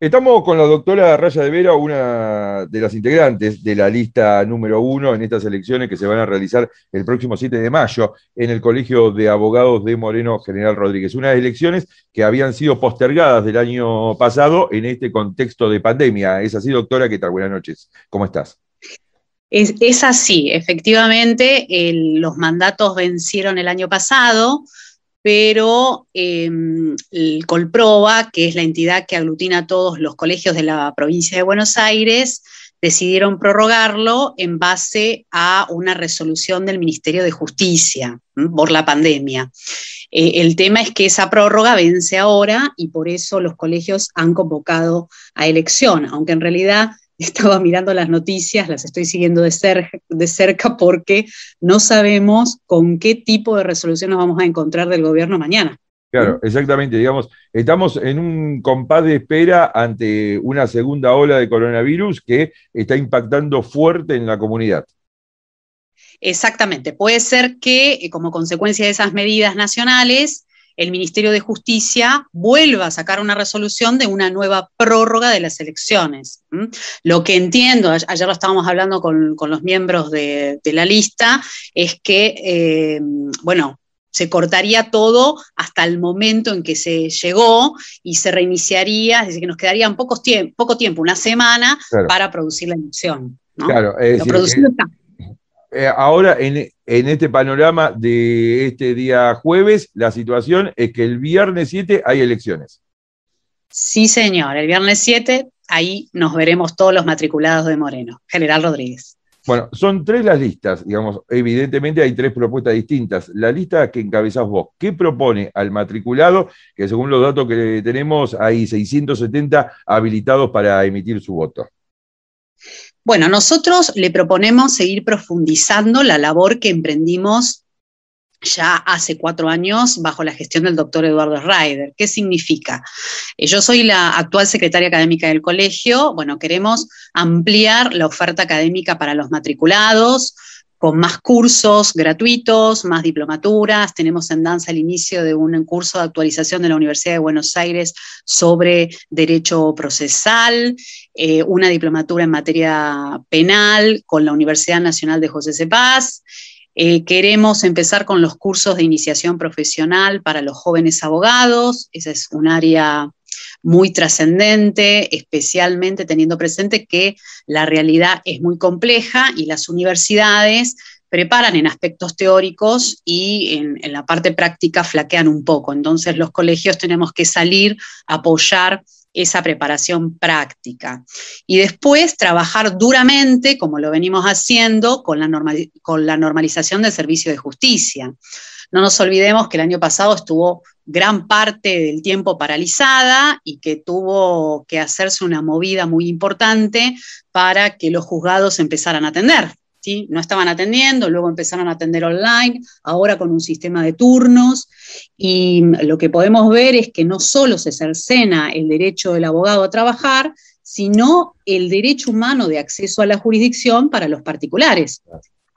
Estamos con la doctora Raya de Vera, una de las integrantes de la lista número uno en estas elecciones que se van a realizar el próximo 7 de mayo en el Colegio de Abogados de Moreno General Rodríguez. Unas elecciones que habían sido postergadas del año pasado en este contexto de pandemia. ¿Es así, doctora? ¿Qué tal? Buenas noches. ¿Cómo estás? Es, así, efectivamente, los mandatos vencieron el año pasado pero em, el Colproba, que es la entidad que aglutina a todos los colegios de la provincia de Buenos Aires, decidieron prorrogarlo en base a una resolución del Ministerio de Justicia por la pandemia. Eh, el tema es que esa prórroga vence ahora y por eso los colegios han convocado a elección, aunque en realidad estaba mirando las noticias, las estoy siguiendo de, cerca porque no sabemos con qué tipo de resolución nos vamos a encontrar del gobierno mañana. Claro, exactamente. Digamos, estamos en un compás de espera ante una segunda ola de coronavirus que está impactando fuerte en la comunidad. Exactamente. Puede ser que eh, como consecuencia de esas medidas nacionales el Ministerio de Justicia vuelva a sacar una resolución de una nueva prórroga de las elecciones. Lo que entiendo, ayer lo estábamos hablando con, los miembros de, la lista, es que, eh, bueno, se cortaría todo hasta el momento en que se llegó y se reiniciaría, es decir, que nos quedaría poco tiempo, una semana, para producir la elección. Claro, es eh, ahora en, en, este panorama de este día jueves, la situación es que el viernes 7 hay elecciones. Sí, señor, el viernes 7, ahí nos veremos todos los matriculados de Moreno. General Rodríguez. Bueno, son tres las listas, digamos, evidentemente hay tres propuestas distintas. La lista que encabezás vos, ¿qué propone al matriculado? Que según los datos que tenemos hay 670 habilitados para emitir su voto. Bueno, nosotros le proponemos seguir profundizando la labor que emprendimos ya hace cuatro años bajo la gestión del doctor Eduardo Ryder. ¿Qué significa? Eh, yo soy la actual secretaria académica del colegio. Bueno, queremos ampliar la oferta académica para los matriculados, con más cursos gratuitos, más diplomaturas. Tenemos en danza el inicio de un curso de actualización de la Universidad de Buenos Aires sobre derecho procesal, eh, una diplomatura en materia penal con la Universidad Nacional de José Cepaz. Eh, queremos empezar con los cursos de iniciación profesional para los jóvenes abogados. Esa es un área muy trascendente, especialmente teniendo presente que la realidad es muy compleja y las universidades preparan en aspectos teóricos y en, la parte práctica flaquean un poco. Entonces los colegios tenemos que salir, a apoyar esa preparación práctica. Y después trabajar duramente, como lo venimos haciendo, con con la normalización del servicio de justicia. No nos olvidemos que el año pasado estuvo gran parte del tiempo paralizada y que tuvo que hacerse una movida muy importante para que los juzgados empezaran a atender. ¿sí? No estaban atendiendo, luego empezaron a atender online, ahora con un sistema de turnos. Y lo que podemos ver es que no solo se cercena el derecho del abogado a trabajar, sino el derecho humano de acceso a la jurisdicción para los particulares.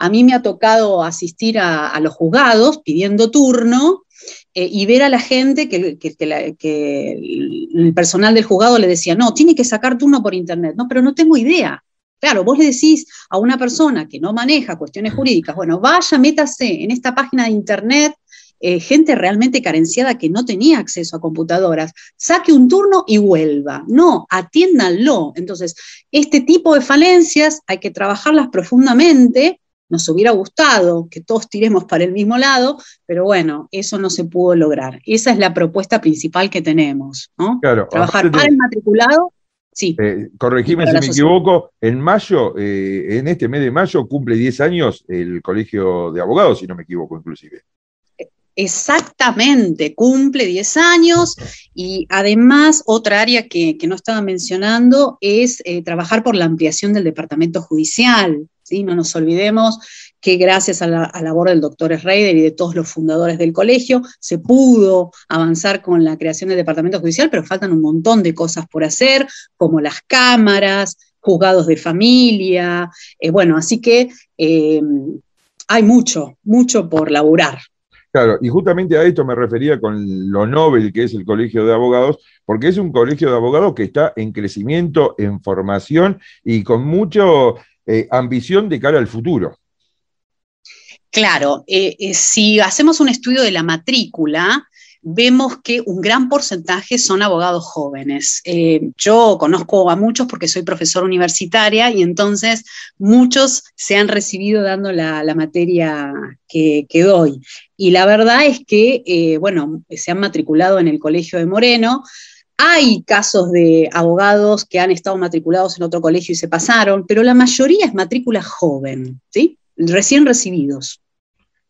A mí me ha tocado asistir a, los juzgados pidiendo turno eh, y ver a la gente que, el personal del juzgado le decía, no, tiene que sacar turno por internet. No, pero no tengo idea. Claro, vos le decís a una persona que no maneja cuestiones jurídicas, bueno, vaya, métase en esta página de internet, eh, gente realmente carenciada que no tenía acceso a computadoras, saque un turno y vuelva. No, atiéndanlo. Entonces, este tipo de falencias hay que trabajarlas profundamente nos hubiera gustado que todos tiremos para el mismo lado, pero bueno, eso no se pudo lograr. Esa es la propuesta principal que tenemos, Trabajar para el matriculado Sí. Eh, corregime si me equivoco, en mayo, eh, en este mes de mayo, cumple 10 años el Colegio de Abogados, si no me equivoco, inclusive. Exactamente, cumple 10 años y además otra área que, no estaba mencionando es eh, trabajar por la ampliación del departamento judicial. No nos olvidemos que gracias a la labor del doctor Schreider y de todos los fundadores del colegio se pudo avanzar con la creación del departamento judicial, pero faltan un montón de cosas por hacer, como las cámaras, juzgados de familia, eh, bueno, así que eh, hay mucho, mucho por laburar. Claro, y justamente a esto me refería con lo Nobel que es el Colegio de Abogados, porque es un colegio de abogados que está en crecimiento, en formación y con mucho eh, ambición de cara al futuro. Claro, eh, eh, si hacemos un estudio de la matrícula, vemos que un gran porcentaje son abogados jóvenes. yo conozco a muchos porque soy profesora universitaria y entonces muchos se han recibido dando la, materia que, doy. Y la verdad es que, bueno, se han matriculado en el Colegio de Moreno. Hay casos de abogados que han estado matriculados en otro colegio y se pasaron, pero la mayoría es matrícula joven, ¿sí? recién recibidos.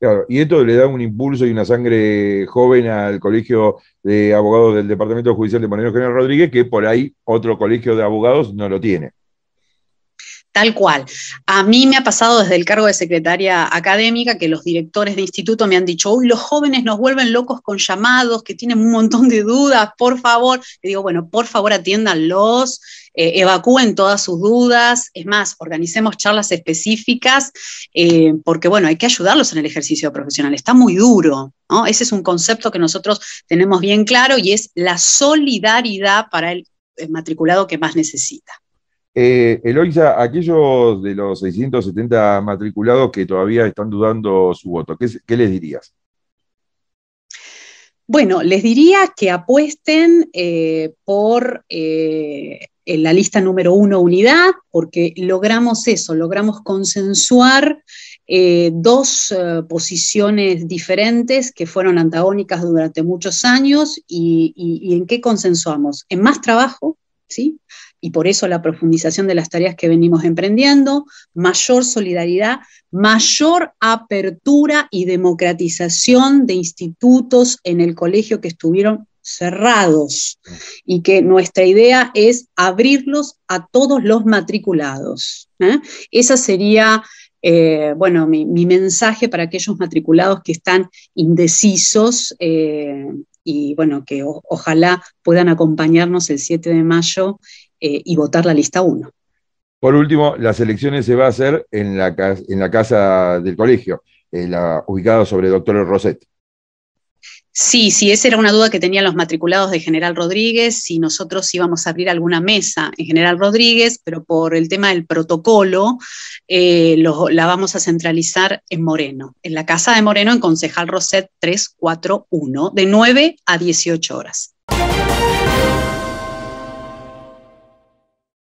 Claro, y esto le da un impulso y una sangre joven al Colegio de Abogados del Departamento Judicial de Monero General Rodríguez, que por ahí otro colegio de abogados no lo tiene. Tal cual. A mí me ha pasado desde el cargo de secretaria académica que los directores de instituto me han dicho, uy, los jóvenes nos vuelven locos con llamados, que tienen un montón de dudas, por favor. Le digo, bueno, por favor atiéndanlos, eh, evacúen todas sus dudas, es más, organicemos charlas específicas, eh, porque bueno, hay que ayudarlos en el ejercicio profesional, está muy duro, ¿no? Ese es un concepto que nosotros tenemos bien claro y es la solidaridad para el matriculado que más necesita. Eh, Eloisa, aquellos de los 670 matriculados que todavía están dudando su voto, ¿qué, les dirías? Bueno, les diría que apuesten eh, por eh, la lista número uno unidad, porque logramos eso, logramos consensuar dos posiciones diferentes que fueron antagónicas durante muchos años y en qué consensuamos, en más trabajo, y por eso la profundización de las tareas que venimos emprendiendo, mayor solidaridad, mayor apertura y democratización de institutos en el colegio que estuvieron cerrados y que nuestra idea es abrirlos a todos los matriculados. ¿eh? Esa sería eh, bueno, mi, mensaje para aquellos matriculados que están indecisos eh, y bueno, que ojalá puedan acompañarnos el 7 de mayo eh, y votar la lista 1. Por último, las elecciones se van a hacer en la, en la casa del colegio, eh, la, ubicada sobre Doctor Roset. Sí, sí, esa era una duda que tenían los matriculados de General Rodríguez, si nosotros íbamos a abrir alguna mesa en General Rodríguez, pero por el tema del protocolo eh, la vamos a centralizar en Moreno, en la Casa de Moreno, en Concejal Roset 341, de 9 a 18 horas.